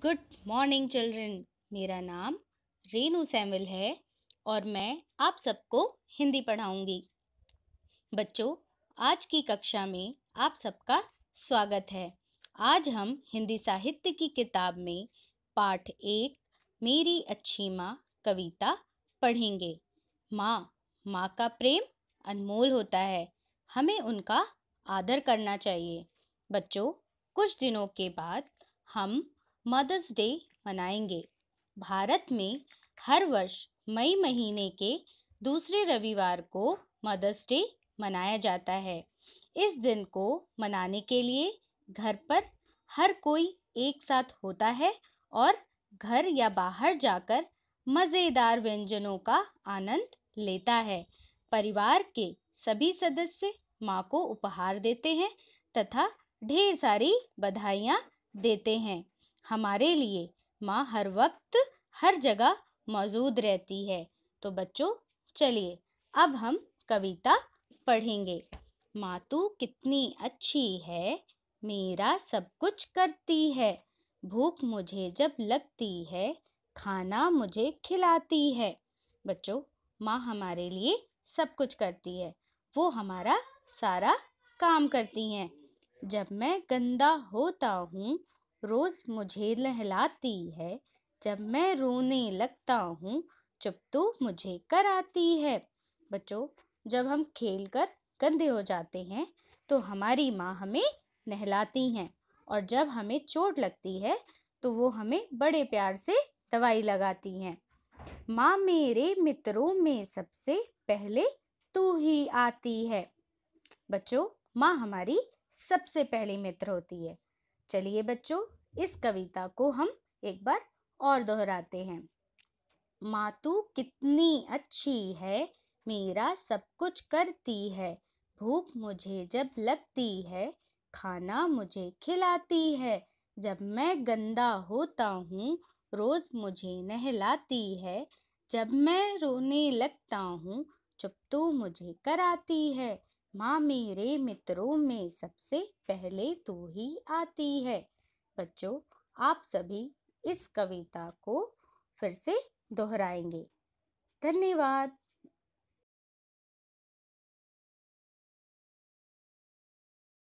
good morning children मेरा नाम Renu Samuel है और मैं आप सबको हिंदी पढ़ाऊंगी बच्चों आज की कक्षा में आप सबका स्वागत है आज हम हिंदी साहित्य की किताब में पाठ एक मेरी अच्छी माँ कविता पढ़ेंगे माँ माँ का प्रेम अनमोल होता है हमें उनका आदर करना चाहिए बच्चों कुछ दिनों के बाद हम मदर्स डे मनाएंगे भारत में हर वर्ष मई महीने के दूसरे रविवार को मदर्स डे मनाया जाता है इस दिन को मनाने के लिए घर पर हर कोई एक साथ होता है और घर या बाहर जाकर मज़ेदार व्यंजनों का आनंद लेता है परिवार के सभी सदस्य माँ को उपहार देते हैं तथा ढेर सारी बधाइयाँ देते हैं हमारे लिए माँ हर वक्त हर जगह मौजूद रहती है तो बच्चों चलिए अब हम कविता पढ़ेंगे माँ तू कितनी अच्छी है मेरा सब कुछ करती है भूख मुझे जब लगती है खाना मुझे खिलाती है बच्चों माँ हमारे लिए सब कुछ करती है वो हमारा सारा काम करती हैं जब मैं गंदा होता हूँ रोज़ मुझे नहलाती है जब मैं रोने लगता हूँ चुप तू तो मुझे कराती है बच्चों जब हम खेल कर गंदे हो जाते हैं तो हमारी माँ हमें नहलाती हैं और जब हमें चोट लगती है तो वो हमें बड़े प्यार से दवाई लगाती हैं माँ मेरे मित्रों में सबसे पहले तू ही आती है बच्चों माँ हमारी सबसे पहली मित्र होती है चलिए बच्चों इस कविता को हम एक बार और दोहराते हैं मातु कितनी अच्छी है मेरा सब कुछ करती है भूख मुझे जब लगती है खाना मुझे खिलाती है जब मैं गंदा होता हूँ रोज़ मुझे नहलाती है जब मैं रोने लगता हूँ चुप तू तो मुझे कराती है माँ मेरे मित्रों में सबसे पहले तू तो ही आती है बच्चों आप सभी इस कविता को फिर से दोहराएंगे धन्यवाद